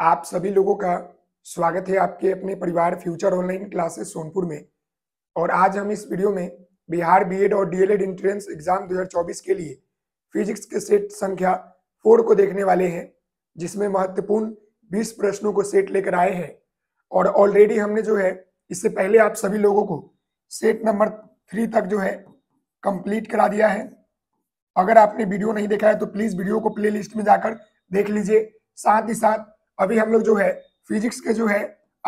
आप सभी लोगों का स्वागत है आपके अपने परिवार फ्यूचर ऑनलाइन क्लासेस सोनपुर में और आज हम इस वीडियो में बिहार बीएड और डीएलएड एंट्रेंस एग्जाम 2024 के लिए फिजिक्स के सेट संख्या फोर को देखने वाले हैं जिसमें महत्वपूर्ण 20 प्रश्नों को सेट लेकर आए हैं और ऑलरेडी हमने जो है इससे पहले आप सभी लोगों को सेट नंबर थ्री तक जो है कंप्लीट करा दिया है अगर आपने वीडियो नहीं देखा है तो प्लीज वीडियो को प्ले लिस्ट में जाकर देख लीजिए साथ ही साथ अभी हम लोग जो है फिजिक्स के जो है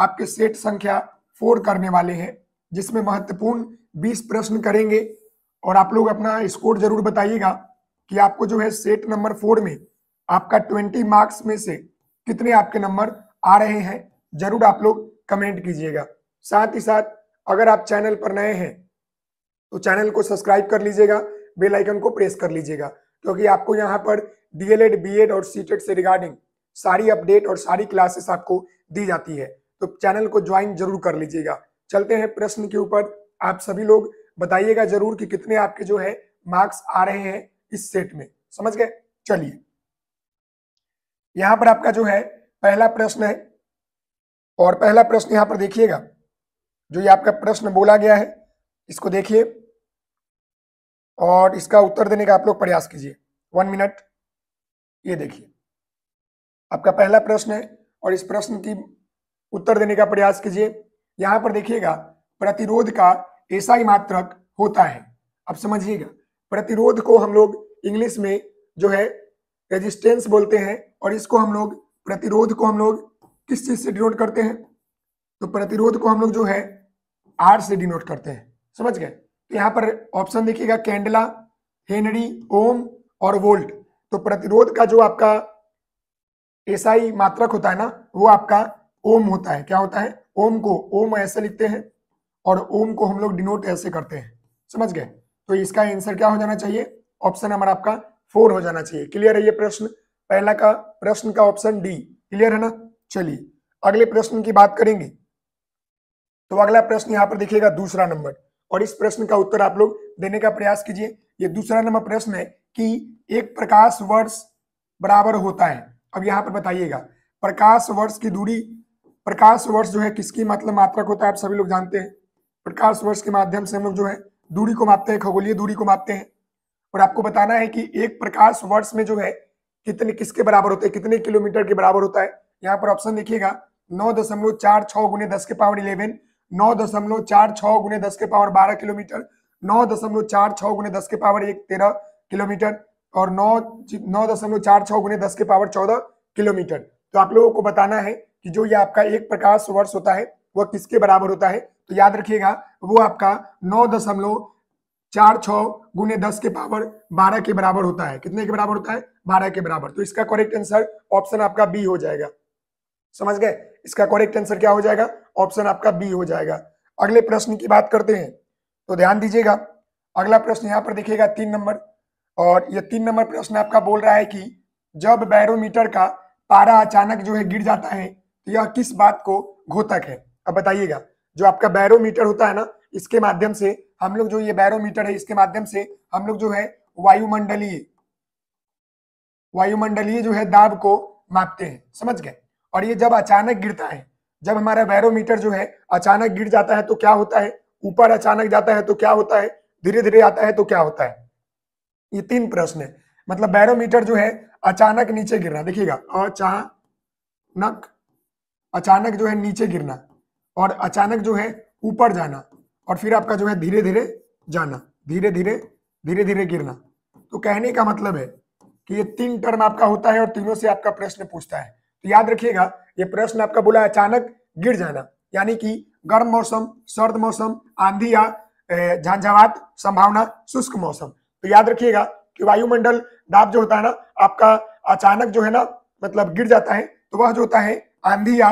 आपके सेट संख्या फोर करने वाले हैं जिसमें महत्वपूर्ण बीस प्रश्न करेंगे और आप लोग अपना स्कोर जरूर बताइएगा कि आपको जो है सेट नंबर फोर में आपका ट्वेंटी मार्क्स में से कितने आपके नंबर आ रहे हैं जरूर आप लोग कमेंट कीजिएगा साथ ही साथ अगर आप चैनल पर नए हैं तो चैनल को सब्सक्राइब कर लीजिएगा बेल आइकन को प्रेस कर लीजिएगा क्योंकि आपको यहाँ पर डीएलएड बीएड और सीटेड से रिगार्डिंग सारी अपडेट और सारी क्लासेस आपको दी जाती है तो चैनल को ज्वाइन जरूर कर लीजिएगा चलते हैं प्रश्न के ऊपर आप सभी लोग बताइएगा जरूर कि कितने आपके जो है मार्क्स आ रहे हैं इस सेट में समझ गए चलिए यहां पर आपका जो है पहला प्रश्न है और पहला प्रश्न यहां पर देखिएगा जो ये आपका प्रश्न बोला गया है इसको देखिए और इसका उत्तर देने का आप लोग प्रयास कीजिए वन मिनट ये देखिए आपका पहला प्रश्न है और इस प्रश्न की उत्तर देने का प्रयास कीजिए यहां पर देखिएगा प्रतिरोध का ऐसा ही मात्रक होता है आप समझिएगा प्रतिरोध को हम लोग इंग्लिश में जो है रेजिस्टेंस बोलते हैं और इसको हम लोग प्रतिरोध को हम लोग किस चीज से डिनोट करते हैं तो प्रतिरोध को हम लोग जो है आर से डिनोट करते हैं समझ गए तो पर ऑप्शन देखिएगा कैंडला हेनरी ओम और वोल्ट तो प्रतिरोध का जो आपका एसआई मात्रक होता है ना वो आपका ओम होता है क्या होता है ओम को ओम ऐसे लिखते हैं और ओम को हम लोग डिनोट ऐसे करते हैं समझ गए तो इसका आंसर क्या हो जाना चाहिए ऑप्शन नंबर आपका फोर हो जाना चाहिए क्लियर है ये प्रश्न पहला का प्रश्न का ऑप्शन डी क्लियर है ना चलिए अगले प्रश्न की बात करेंगे तो अगला प्रश्न यहाँ पर देखिएगा दूसरा नंबर और इस प्रश्न का उत्तर आप लोग देने का प्रयास कीजिए ये दूसरा नंबर प्रश्न है कि एक प्रकाश वर्ष बराबर होता है अब यहाँ पर बताइएगा प्रकाश वर्ष की दूरी प्रकाश वर्ष जो है किसकी मतलब मात्रक होता है आप सभी लोग जानते हैं प्रकाश वर्ष के माध्यम से हम लोग जो है दूरी को मापते हैं खगोलीय दूरी को मापते हैं और आपको बताना है कि एक प्रकाश वर्ष में जो है कितने किसके बराबर होते हैं कितने किलोमीटर के बराबर होता है यहाँ पर ऑप्शन देखिएगा नौ दशमलव चार छह गुने दस के पावर इलेवन नौ दशमलव चार छ गुने दस के पावर बारह किलोमीटर नौ दशमलव चार छ गुने दस के पावर एक तेरह किलोमीटर और नौ नौ दशमलव चार छ गुने दस के पावर चौदह किलोमीटर तो आप लोगों को बताना है कि जो ये आपका एक प्रकाश वर्ष होता है वह किसके बराबर होता है तो याद रखिएगा वो आपका नौ दशमलव चार छ गुने दस के पावर बारह के बराबर होता है कितने के बराबर होता है बारह के बराबर तो इसका करेक्ट आंसर ऑप्शन आपका बी हो जाएगा समझ गए इसका करेक्ट आंसर क्या हो जाएगा ऑप्शन आपका बी हो जाएगा अगले प्रश्न की बात करते हैं तो ध्यान दीजिएगा अगला प्रश्न यहाँ पर देखिएगा तीन नंबर और यह तीन नंबर प्रश्न आपका बोल रहा है कि जब बैरोमीटर का पारा अचानक जो है गिर जाता है तो यह किस बात को घोतक है अब बताइएगा जो आपका बैरोमीटर होता है ना इसके माध्यम से हम लोग जो ये बैरोमीटर है इसके माध्यम से हम लोग जो है वायुमंडलीय वायुमंडलीय जो है दाब को मापते हैं समझ गए और ये जब अचानक गिरता है जब हमारा बैरोमीटर जो है अचानक गिर जाता है तो क्या होता है ऊपर अचानक जाता है तो क्या होता है धीरे धीरे आता है तो क्या होता है ये तीन प्रश्न है मतलब बैरोमीटर जो है अचानक नीचे गिरना देखिएगा अचानक अचानक जो है नीचे गिरना और अचानक जो है ऊपर जाना और फिर आपका जो है धीरे धीरे जाना धीरे धीरे धीरे धीरे गिरना तो कहने का मतलब है कि ये तीन टर्म आपका होता है और तीनों से आपका प्रश्न पूछता है तो याद रखिएगा ये प्रश्न आपका बोला अचानक गिर जाना यानी कि गर्म मौसम सर्द मौसम आंधी या झंझावात संभावना शुष्क मौसम तो याद रखिएगा कि वायुमंडल दाब जो होता है ना आपका अचानक जो है ना मतलब गिर जाता है तो वह जो होता है आंधी या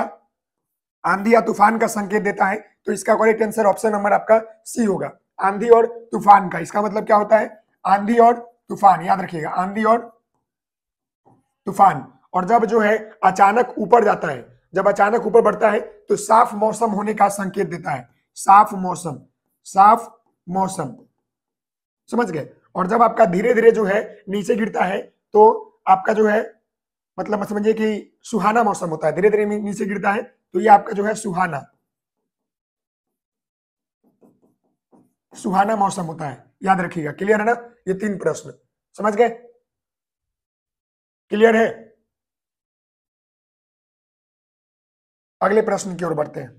आंधी या तूफान का संकेत देता है तो इसका करेक्ट आंसर ऑप्शन नंबर आपका सी होगा आंधी और तूफान का इसका मतलब क्या होता है आंधी और तूफान याद रखिएगा आंधी और तूफान और जब जो है अचानक ऊपर जाता है जब अचानक ऊपर बढ़ता है तो साफ मौसम होने का संकेत देता है साफ मौसम साफ मौसम समझ गए और जब आपका धीरे धीरे जो है नीचे गिरता है तो आपका जो है मतलब समझिए कि सुहाना मौसम होता है धीरे धीरे नीचे गिरता है तो ये आपका जो है सुहाना सुहाना मौसम होता है याद रखिएगा क्लियर है ना ये तीन प्रश्न समझ गए क्लियर है अगले प्रश्न की ओर बढ़ते हैं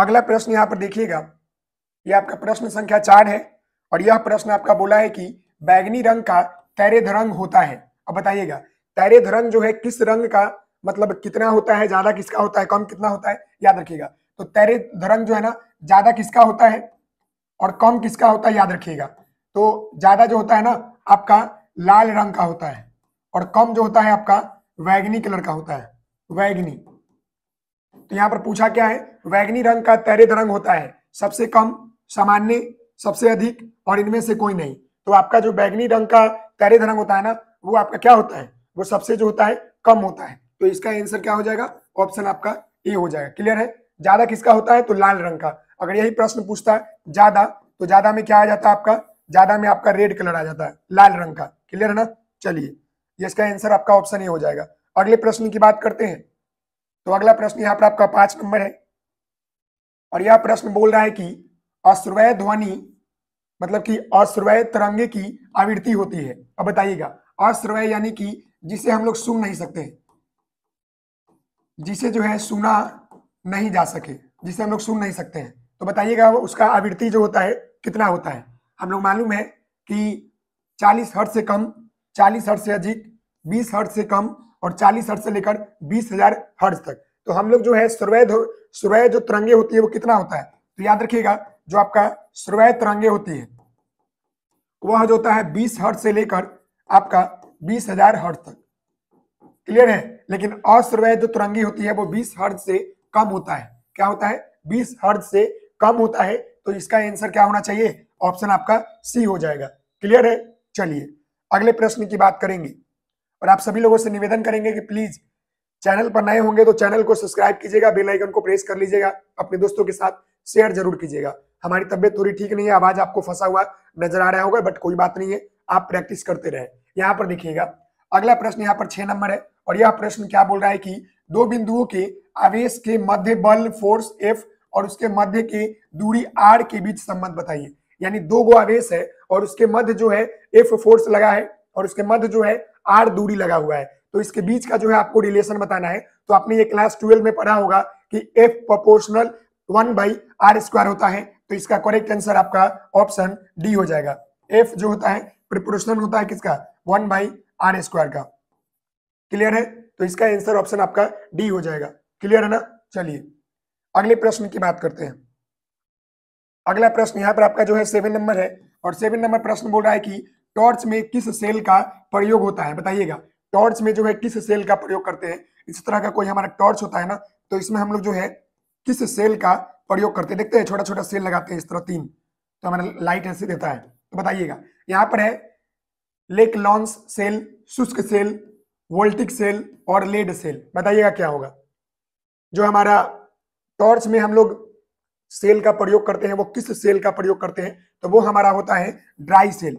अगला प्रश्न यहाँ पर देखिएगा ये आपका प्रश्न संख्या चार है और यह प्रश्न आपका बोला है कि बैगनी रंग का तैरे धरंग होता है अब बताइएगा तैरे धरंग जो है किस रंग का मतलब कितना होता है ज्यादा किसका होता है कम कितना होता है याद रखिएगा तो तैरे धरंग जो है ना ज्यादा किसका होता है और कम किसका होता है याद रखिएगा तो ज्यादा जो होता है ना आपका लाल रंग का होता है और कम जो होता है आपका वैगनी कलर का होता है वैगनी तो यहां पर पूछा क्या है वैगनी रंग का तैरित रंग होता है सबसे कम सामान्य सबसे अधिक और इनमें से कोई नहीं तो आपका जो बैगनी रंग का तैरित रंग होता है ना वो आपका क्या होता है वो सबसे जो होता है कम होता है तो इसका आंसर क्या हो जाएगा ऑप्शन आपका ए हो जाएगा क्लियर है ज्यादा किसका होता है तो लाल रंग का अगर यही प्रश्न पूछता है ज्यादा तो ज्यादा में क्या आ जाता है आपका ज्यादा में आपका रेड कलर आ जाता है लाल रंग का क्लियर है ना चलिए इसका आंसर आपका ऑप्शन ए हो जाएगा अगले प्रश्न की बात करते हैं तो अगला प्रश्न यहाँ पर आपका पांच नंबर है और यह प्रश्न बोल रहा है कि अश्रवय ध्वनि मतलब कि अश्रवय तरंगे की आवृत्ति होती है अब बताइएगा अश्रवय यानी कि जिसे हम लोग सुन नहीं सकते जिसे जो है सुना नहीं जा सके जिसे हम लोग सुन नहीं सकते हैं तो बताइएगा उसका आवृत्ति जो होता है कितना होता है हम लोग मालूम है कि 40 हर्ट से कम 40 हर्ट से अधिक 20 हर्ट से कम और चालीस हर्ट से लेकर बीस हजार हर्ट तक तो हम लोग जो है सुरवैध सुरवैध जो तिरंगे होती है वो कितना होता है तो याद रखिएगा जो आपका सुरवय तिरंगे होती है वह जो होता है बीस हर्ट से लेकर आपका बीस हजार हर्ट तक क्लियर है लेकिन असुरवैध जो तुरंगी होती है वो बीस हर्ट से कम होता है क्या होता है बीस हर्ट से कम होता है तो इसका आंसर क्या होना चाहिए ऑप्शन आपका सी हो जाएगा क्लियर है चलिए अगले प्रश्न की बात करेंगे और आप सभी लोगों से निवेदन करेंगे कि प्लीज चैनल पर नए होंगे तो चैनल को सब्सक्राइब कीजिएगा बेल आइकन को प्रेस कर लीजिएगा अपने दोस्तों के साथ शेयर जरूर कीजिएगा हमारी तबियत थोड़ी ठीक नहीं है आवाज आपको फंसा हुआ नजर आ रहा होगा बट कोई बात नहीं है आप प्रैक्टिस करते रहे यहाँ पर देखिएगा अगला प्रश्न यहाँ पर छह नंबर है और यह प्रश्न क्या बोल रहा है कि दो बिंदुओं के आवेश के मध्य बल फोर्स एफ और उसके मध्य के दूरी आर के बीच संबंध बताइए यानी दो गो आवेश है और उसके मध्य जो है एफ फोर्स लगा है और उसके मध्य जो है आर दूरी लगा हुआ है तो इसके बीच का जो है आपको रिलेशन बताना है तो आपने ये क्लास ट्वेल्व में पढ़ा होगा कि F proportional one by R square होता है तो इसका करेक्ट आंसर आपका ऑप्शन डी हो जाएगा एफ जो होता है प्रिपोर्शनल होता है किसका वन बाई आर स्क्वायर का क्लियर है तो इसका आंसर ऑप्शन आपका डी हो जाएगा क्लियर है ना चलिए अगले प्रश्न की बात करते हैं अगला प्रश्न यहाँ पर आपका जो है सेवन नंबर है और सेवन नंबर प्रश्न बोल रहा है कि टॉर्च में किस सेल का प्रयोग होता है बताइएगा टॉर्च में जो है किस सेल का प्रयोग करते हैं इस तरह का कोई हमारा टॉर्च होता है ना तो इसमें हम लोग जो है किस सेल का प्रयोग करते हैं देखते हैं छोटा छोटा सेल लगाते हैं इस तरह तीन तो हमारा लाइट ऐसे देता है तो बताइएगा यहाँ पर है लेक लॉन्स सेल शुष्क सेल वोल्टिक सेल और लेड सेल बताइएगा क्या होगा जो हमारा टॉर्च में हम लोग सेल का प्रयोग करते हैं वो किस सेल का प्रयोग करते हैं तो वो हमारा होता है ड्राई सेल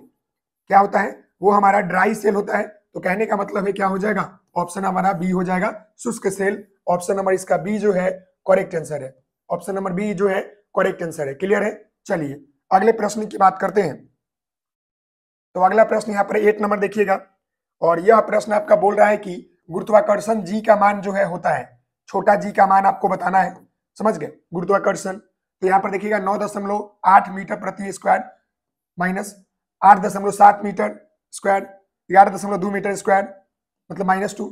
क्या होता है वो हमारा ड्राई सेल होता है तो कहने का मतलब है क्या हो जाएगा ऑप्शन हमारा बी हो जाएगा शुष्क सेल ऑप्शन नंबर इसका बी जो है करेक्ट आंसर है ऑप्शन नंबर बी जो है करेक्ट आंसर है क्लियर है चलिए अगले प्रश्न की बात करते हैं तो अगला प्रश्न यहाँ पर एट नंबर देखिएगा और यह प्रश्न आपका बोल रहा है कि गुरुत्वाकर्षण जी का मान जो है होता है छोटा जी का मान आपको बताना है समझ गए गुरुत्वाकर्षण तो यहाँ पर देखिएगा नौ दशमलव आठ मीटर प्रति स्क्वायर माइनस आठ दशमलव सात मीटर स्क्वायर ग्यारह दशमलव दो मीटर स्क्वायर मतलब माइनस टू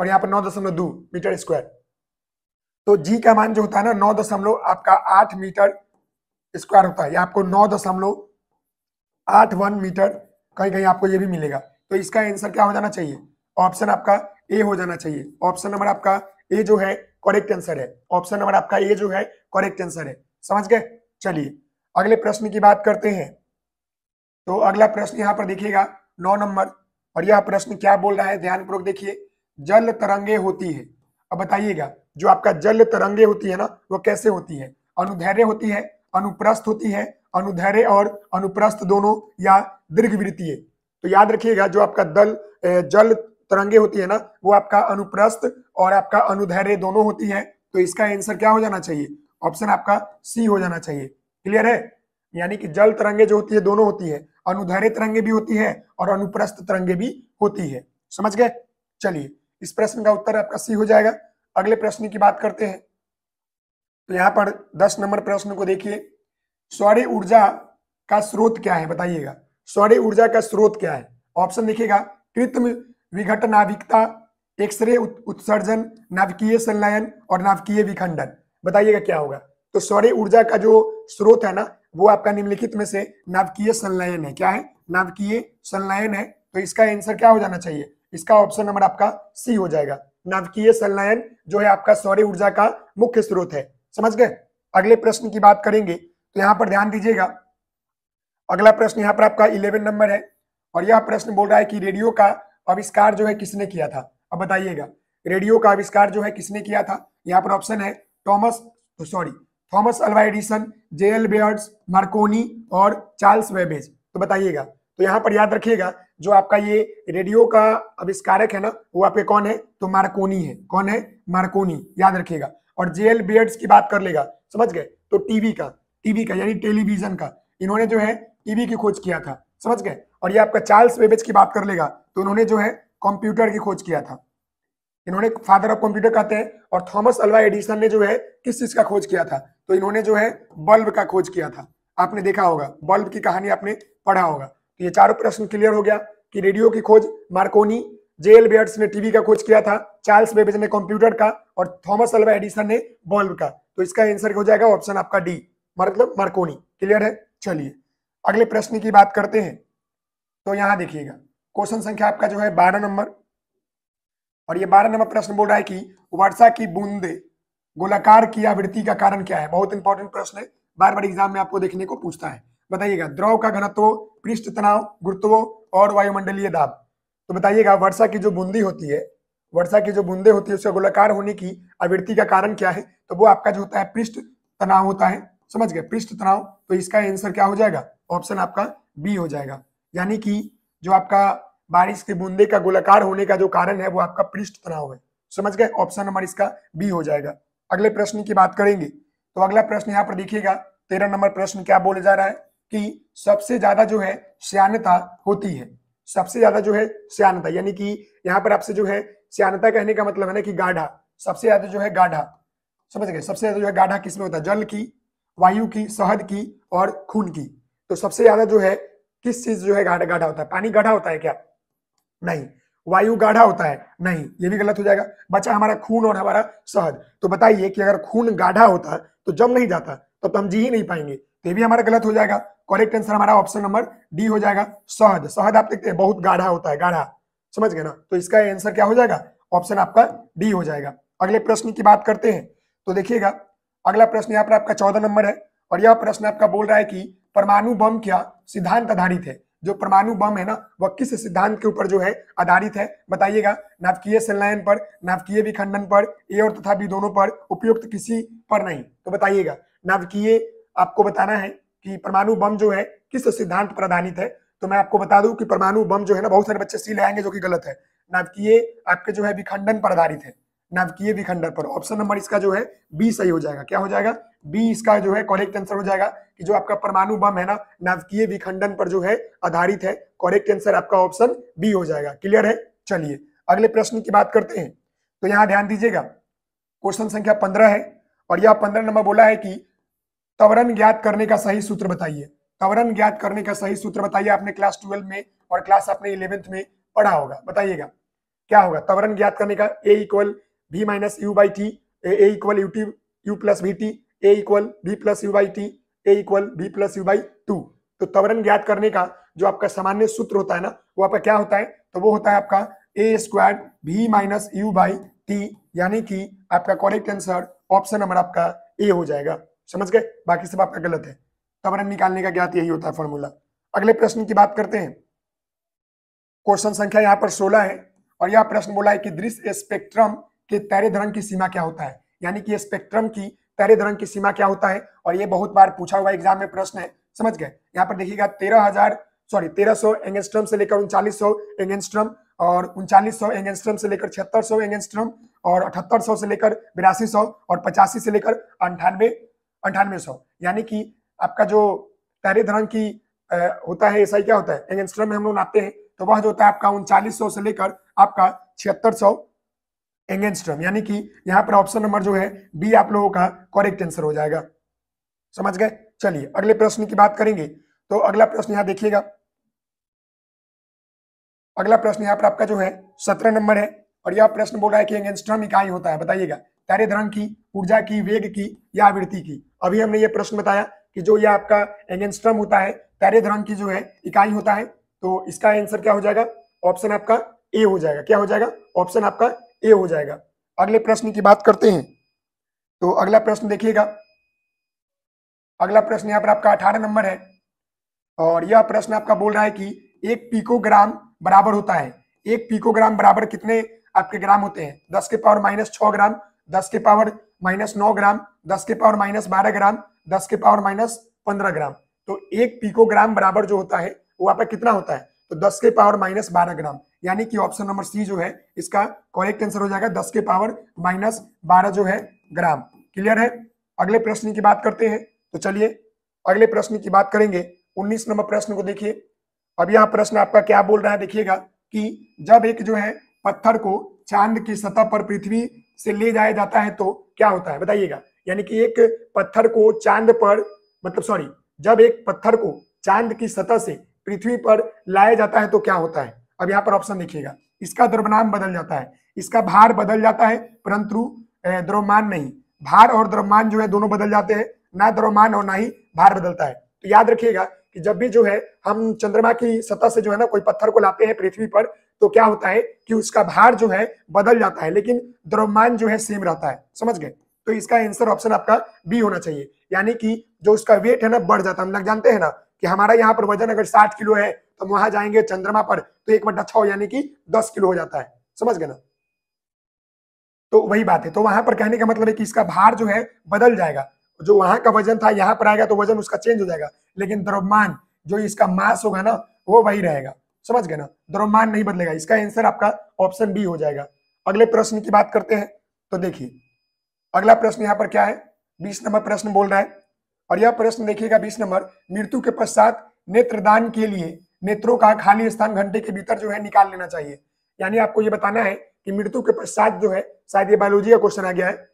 और यहाँ पर नौ दशमलव दो मीटर स्क्वायर तो जी का मान जो होता है ना नौ दशमलव आपका आठ मीटर स्क्वायर होता है आपको नौ दशमलव आठ वन मीटर कहीं कहीं आपको ये भी मिलेगा तो इसका आंसर क्या हो जाना चाहिए ऑप्शन आपका ए हो जाना चाहिए ऑप्शन नंबर आपका ए जो है करेक्ट आंसर है ऑप्शन नंबर आपका ए जो है करेक्ट आंसर है समझ गए चलिए अगले प्रश्न की बात करते हैं तो अगला प्रश्न यहाँ पर देखिएगा नौ नंबर और यह प्रश्न क्या बोल रहा है ध्यानपूर्वक देखिए जल तरंगे होती है अब बताइएगा जो आपका जल तरंगे होती है ना वो कैसे होती है अनुधैर्य होती है अनुप्रस्थ होती है अनुधैर्य और अनुप्रस्थ दोनों या दीर्घ वृत्तीय तो याद रखिएगा जो आपका दल जल तरंगे होती है ना वो आपका अनुप्रस्थ और आपका अनुधैर्य दोनों होती है तो इसका आंसर क्या हो जाना चाहिए ऑप्शन आपका सी हो जाना चाहिए क्लियर है यानी कि जल तरंगे जो होती है दोनों होती है अनुधैर्य तरंगे भी होती है और अनुप्रस्थ तरंगे भी होती है समझ गए चलिए इस प्रश्न का उत्तर आपका सी हो जाएगा अगले प्रश्न की बात करते हैं तो यहाँ पर दस नंबर प्रश्न को देखिए सौर्य ऊर्जा का स्रोत क्या है बताइएगा सौर्य ऊर्जा का स्रोत क्या है ऑप्शन देखिएगा कृत्रिम विघटनाविकता एक्सरे उत्सर्जन नाभिकीय संलयन और नाभिकीय विखंडन बताइएगा क्या होगा तो सौर्य ऊर्जा का जो स्रोत है ना वो आपका निम्नलिखित में से नाभिकीय संलयन है क्या है नाभिकीय संलयन है तो इसका आंसर क्या हो जाना चाहिए इसका ऑप्शन नंबर आपका सी हो जाएगा नाभिकीय संलयन जो है आपका सौर्य ऊर्जा का मुख्य स्रोत है समझ गए अगले प्रश्न की बात करेंगे तो यहाँ पर ध्यान दीजिएगा अगला प्रश्न यहाँ पर आपका इलेवन नंबर है और यह प्रश्न बोल रहा है कि रेडियो का आविष्कार जो है किसने किया था अब बताइएगा रेडियो का आविष्कार जो है किसने किया था यहाँ पर ऑप्शन है Thomas sorry Thomas Alva Edison J L Baird's Marconi और चार्ल्स वेबेज तो बताइएगा तो यहाँ पर याद रखिएगा जो आपका ये रेडियो का आविष्कारक है ना वो आपके कौन है तो मार्कोनी है कौन है मार्कोनी याद रखिएगा और जे एल बेयर्ड्स की बात कर लेगा समझ गए तो टीवी का टीवी का यानी टेलीविजन का इन्होंने जो है टीवी की खोज किया था समझ गए और ये आपका चार्ल्स वेबेज की बात कर लेगा तो उन्होंने जो है कंप्यूटर की खोज किया था इन्होंने फादर ऑफ कंप्यूटर कहते हैं और थॉमस अल्वा एडिसन ने जो है किस चीज का खोज किया था तो इन्होंने जो है बल्ब का खोज किया था आपने देखा होगा बल्ब की कहानी आपने पढ़ा होगा तो ये चारों प्रश्न क्लियर हो गया कि रेडियो की खोज मार्कोनी जे एल बेयर्स ने टीवी का खोज किया था चार्ल्स बेबेज ने कंप्यूटर का और थॉमस अल्वा एडिसन ने बल्ब का तो इसका आंसर हो जाएगा ऑप्शन आपका डी मतलब मार्कोनी क्लियर है चलिए अगले प्रश्न की बात करते हैं तो यहां देखिएगा क्वेश्चन संख्या आपका जो है बारह नंबर और ये बारह नंबर प्रश्न बोल रहा है कि वर्षा की बूंदे गोलाकार की आवृत्ति का कारण क्या है बहुत इंपॉर्टेंट प्रश्न है बार बार एग्जाम में आपको देखने को पूछता है बताइएगा द्रव का घनत्व पृष्ठ तनाव गुरुत्व और वायुमंडलीय दाब तो बताइएगा वर्षा की जो बूंदी होती है वर्षा की जो बूंदे होती है उसका गोलाकार होने की आवृत्ति का कारण क्या है तो वो आपका जो होता है पृष्ठ तनाव होता है समझ गए पृष्ठ तनाव तो इसका आंसर क्या हो जाएगा ऑप्शन आपका बी हो जाएगा यानी कि जो आपका बारिश के बूंदे का गोलाकार होने का जो कारण है वो आपका पृष्ठ तनाव है समझ गए ऑप्शन नंबर इसका बी हो जाएगा अगले प्रश्न की बात करेंगे तो अगला प्रश्न यहाँ पर देखिएगा तेरह नंबर प्रश्न क्या बोले जा रहा है कि सबसे ज्यादा जो है श्यानता होती है सबसे ज्यादा जो है श्यानता यानी कि यहाँ पर आपसे जो है श्यानता कहने का मतलब है ना कि गाढ़ा सबसे ज्यादा जो है गाढ़ा समझ गए सबसे ज्यादा जो है गाढ़ा किसमें होता है जल की वायु की शहद की और खून की तो सबसे ज्यादा जो है किस चीज जो है गाढ़ा गाढ़ा होता है पानी गाढ़ा होता है क्या नहीं वायु गाढ़ा होता है नहीं ये भी गलत हो जाएगा बचा हमारा खून और हमारा शहद तो बताइए कि अगर खून गाढ़ा होता तो जम नहीं जाता तब तो, तो हम जी ही नहीं पाएंगे तो ये भी हमारा गलत हो जाएगा करेक्ट आंसर हमारा ऑप्शन नंबर डी हो जाएगा शहद शहद आप देखते हैं बहुत गाढ़ा होता है गाढ़ा समझ गए ना तो इसका आंसर क्या हो जाएगा ऑप्शन आपका डी हो जाएगा अगले प्रश्न की बात करते हैं तो देखिएगा अगला प्रश्न यहाँ पर आपका चौदह नंबर है और यह प्रश्न आपका बोल रहा है कि परमाणु बम क्या सिद्धांत आधारित है जो परमाणु बम है ना वह किस सिद्धांत के ऊपर जो है आधारित है बताइएगा नाभिकीय संलयन पर नाभिकीय विखंडन पर ए और तथा बी दोनों पर उपयुक्त किसी पर नहीं तो बताइएगा नाभिकीय आपको बताना है कि परमाणु बम जो है किस सिद्धांत पर आधारित है तो मैं आपको बता दूं कि परमाणु बम जो है ना बहुत सारे बच्चे सी लगाएंगे जो कि गलत है नाभिकीय आपके जो है विखंडन पर आधारित है नाभिकीय विखंडन पर ऑप्शन नंबर इसका जो है बी सही हो जाएगा क्या हो जाएगा बी इसका जो है करेक्ट आंसर हो जाएगा कि जो आपका परमाणु बम है ना नाभिकीय विखंडन पर जो है आधारित है करेक्ट आंसर आपका ऑप्शन बी हो जाएगा क्लियर है चलिए अगले प्रश्न की बात करते हैं तो यहाँ ध्यान दीजिएगा क्वेश्चन संख्या पंद्रह है और यह पंद्रह नंबर बोला है कि तवरण ज्ञात करने का सही सूत्र बताइए तवरण ज्ञात करने का सही सूत्र बताइए आपने क्लास ट्वेल्व में और क्लास आपने इलेवेंथ में पढ़ा होगा बताइएगा क्या होगा तवरण ज्ञात करने का A equal v minus U by T A equal U T U plus V T A equal B plus U by T A equal B plus U by two तो त्वरण ज्ञात करने का जो आपका सामान्य सूत्र होता है ना वो आपका क्या होता है तो वो होता है आपका ए स्क्वायर भी माइनस यू बाई टी यानी कि आपका करेक्ट आंसर ऑप्शन नंबर आपका ए हो जाएगा समझ गए बाकी सब आपका गलत है त्वरण निकालने का ज्ञात यही होता है फॉर्मूला अगले प्रश्न की बात करते हैं क्वेश्चन संख्या यहाँ पर सोलह है और यह प्रश्न बोला है कि दृश्य स्पेक्ट्रम कि तैरे धरण की सीमा क्या होता है यानी कि स्पेक्ट्रम की तैरे धरण की सीमा क्या होता है और ये बहुत बार पूछा हुआ एग्जाम में प्रश्न है समझ गए यहाँ पर देखिएगा तेरह सॉरी तेरह सौ एंगेस्ट्रम से लेकर उनचालीस सौ एंगेस्ट्रम और उनचालीस सौ एंगेस्ट्रम से लेकर छिहत्तर सौ एंगेस्ट्रम और अठहत्तर सौ से लेकर बिरासी सौ और पचासी से लेकर अंठानवे अंठानवे सौ यानी कि आपका जो तैरे धरण की आ, होता है ऐसा ही क्या होता है एंगेस्ट्रम में हम लोग नापते हैं तो वह जो होता है आपका उनचालीस से लेकर आपका छिहत्तर एंगेनस्ट्रम यानी कि यहां पर ऑप्शन नंबर जो है बी आप लोगों का करेक्ट आंसर हो जाएगा समझ गए चलिए अगले प्रश्न की बात करेंगे तो अगला प्रश्न यहां देखिएगा अगला प्रश्न यहां पर आपका जो है सत्रह नंबर है और यह प्रश्न बोल रहा है कि एंगस्ट्रम इकाई होता है बताइएगा कार्यधरण की ऊर्जा की वेग की या आवृत्ति की अभी हमने ये प्रश्न बताया कि जो यह आपका एंगस्ट्रम होता है कार्यधरण की जो है इकाई होता है तो इसका आंसर क्या हो जाएगा ऑप्शन आपका ए हो जाएगा क्या हो जाएगा ऑप्शन आपका ए हो जाएगा अगले प्रश्न की बात करते हैं तो अगला प्रश्न देखिएगा अगला प्रश्न यहाँ पर आपका अठारह नंबर है और यह प्रश्न आपका बोल रहा है कि एक पिकोग्राम बराबर होता है एक पिकोग्राम बराबर कितने आपके ग्राम होते हैं दस के पावर माइनस छ ग्राम दस के पावर माइनस नौ ग्राम दस के पावर माइनस बारह ग्राम दस के पावर माइनस पंद्रह ग्राम तो एक पिकोग्राम बराबर जो होता है वो आपका कितना होता है तो दस के पावर माइनस बारह ग्राम यानी कि ऑप्शन नंबर सी जो है इसका करेक्ट आंसर हो जाएगा दस के पावर माइनस बारह जो है ग्राम क्लियर है अगले प्रश्न की बात करते हैं तो चलिए अगले प्रश्न की बात करेंगे उन्नीस नंबर प्रश्न को देखिए अब यहाँ प्रश्न आपका क्या बोल रहा है देखिएगा कि जब एक जो है पत्थर को चांद की सतह पर पृथ्वी से ले जाया जाता है तो क्या होता है बताइएगा यानी कि एक पत्थर को चांद पर मतलब सॉरी जब एक पत्थर को चांद की सतह से पृथ्वी पर लाया जाता है तो क्या होता है अब यहाँ पर ऑप्शन देखिएगा इसका द्रव्यमान बदल जाता है इसका भार बदल जाता है परंतु द्रव्यमान नहीं भार और द्रव्यमान जो है दोनों बदल जाते हैं ना द्रव्यमान और ना ही भार बदलता है तो याद रखिएगा कि जब भी जो है हम चंद्रमा की सतह से जो है ना कोई पत्थर को लाते हैं पृथ्वी पर तो क्या होता है कि उसका भार जो है बदल जाता है लेकिन द्रव्यमान जो है सेम रहता है समझ गए तो इसका आंसर ऑप्शन आपका बी होना चाहिए यानी कि जो उसका वेट है ना बढ़ जाता है हम लोग जानते हैं ना कि हमारा यहाँ पर वजन अगर साठ किलो है तो वहां जाएंगे चंद्रमा पर तो एक बट्टा छह यानी कि दस किलो हो जाता है समझ गए ना तो वही बात है तो वहां पर कहने का मतलब है कि इसका भार जो है बदल जाएगा जो वहां का वजन था यहाँ पर आएगा तो वजन उसका चेंज हो जाएगा लेकिन द्रव्यमान जो इसका मास होगा ना वो वही रहेगा समझ गए ना द्रव्यमान नहीं बदलेगा इसका आंसर आपका ऑप्शन बी हो जाएगा अगले प्रश्न की बात करते हैं तो देखिए अगला प्रश्न यहाँ पर क्या है बीस नंबर प्रश्न बोल रहा है और यह प्रश्न देखिएगा बीस नंबर मृत्यु के पश्चात नेत्रदान के लिए नेत्रों का खाली स्थान घंटे के भीतर जो है निकाल लेना चाहिए यानी आपको ये बताना है कि मृत्यु के पश्चात जो है शायद ये बायोलॉजी का क्वेश्चन आ गया है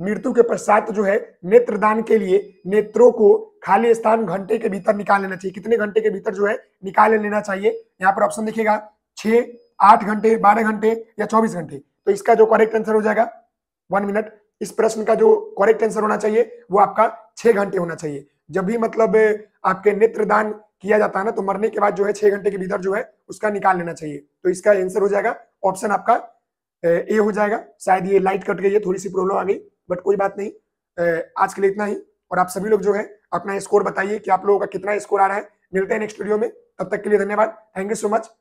मृत्यु के पश्चात जो है नेत्रदान के लिए नेत्रों को खाली स्थान घंटे के भीतर निकाल लेना चाहिए कितने घंटे के भीतर जो है निकाल लेना चाहिए यहाँ पर ऑप्शन देखिएगा छह आठ घंटे बारह घंटे या चौबीस घंटे तो इसका जो करेक्ट आंसर हो जाएगा वन मिनट इस प्रश्न का जो करेक्ट आंसर होना चाहिए वो आपका छह घंटे होना चाहिए जब भी मतलब आपके नेत्रदान किया जाता है ना तो मरने के बाद जो है छह घंटे के भीतर जो है उसका निकाल लेना चाहिए तो इसका आंसर हो जाएगा ऑप्शन आपका ए हो जाएगा शायद ये लाइट कट गई है थोड़ी सी प्रॉब्लम आ गई बट कोई बात नहीं आज के लिए इतना ही और आप सभी लोग जो है अपना स्कोर बताइए कि आप लोगों का कितना स्कोर आ रहा है मिलते हैं नेक्स्ट वीडियो में तब तक के लिए धन्यवाद थैंक यू सो मच